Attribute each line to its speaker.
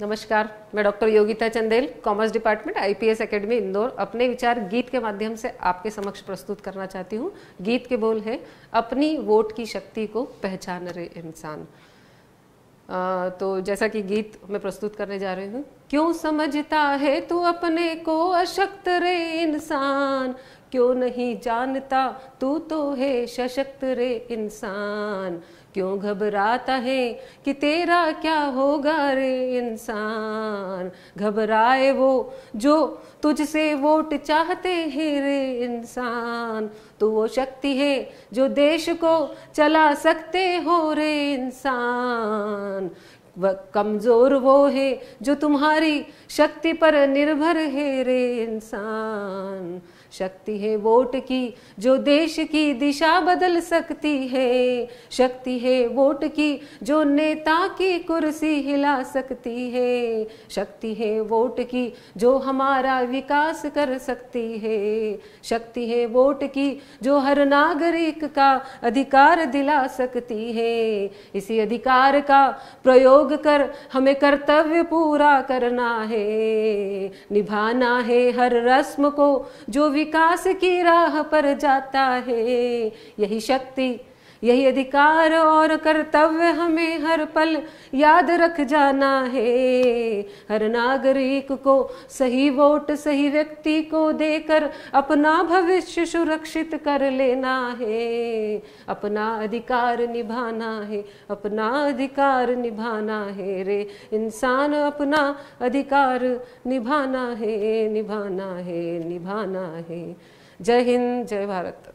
Speaker 1: नमस्कार मैं doctor Yogita Chandel commerce department IPS academy Indore अपने विचार गीत के माध्यम से आपके समक्ष प्रस्तुत करना चाहती हूँ गीत के बोल है अपनी वोट की शक्ति को पहचान रहे इंसान तो जैसा कि गीत मैं प्रस्तुत करने जा रही हूँ क्यों समझता है तू अपने को अशक्त रे इंसान क्यों नहीं जानता तू तो है सशक्त रे इंसान क्यों घबराता है कि तेरा क्या होगा रे इंसान घबराए वो जो तुझसे वोट चाहते हैं रे इंसान तू वो शक्ति है जो देश को चला सकते हो रे इंसान वह कमजोर वो है जो तुम्हारी शक्ति पर निर्भर है रे इंसान शक्ति है वोट की जो देश की दिशा बदल सकती है शक्ति है वोट की जो नेता की कुर्सी हिला सकती है शक्ति है वोट की जो हमारा विकास कर सकती है शक्ति है वोट की जो हर नागरिक का अधिकार दिला सकती है इसी अधिकार का प्रयोग योग कर हमें कर्तव्य पूरा करना है निभाना है हर रस्म को जो विकास की राह पर जाता है यही शक्ति यही अधिकार और कर्तव्य हमें हर पल याद रख जाना है हर नागरिक को सही वोट सही व्यक्ति को देकर अपना भविष्य सुरक्षित कर लेना है अपना अधिकार निभाना है अपना अधिकार निभाना है रे इंसान अपना अधिकार निभाना है निभाना है निभाना है जय हिंद जय भारत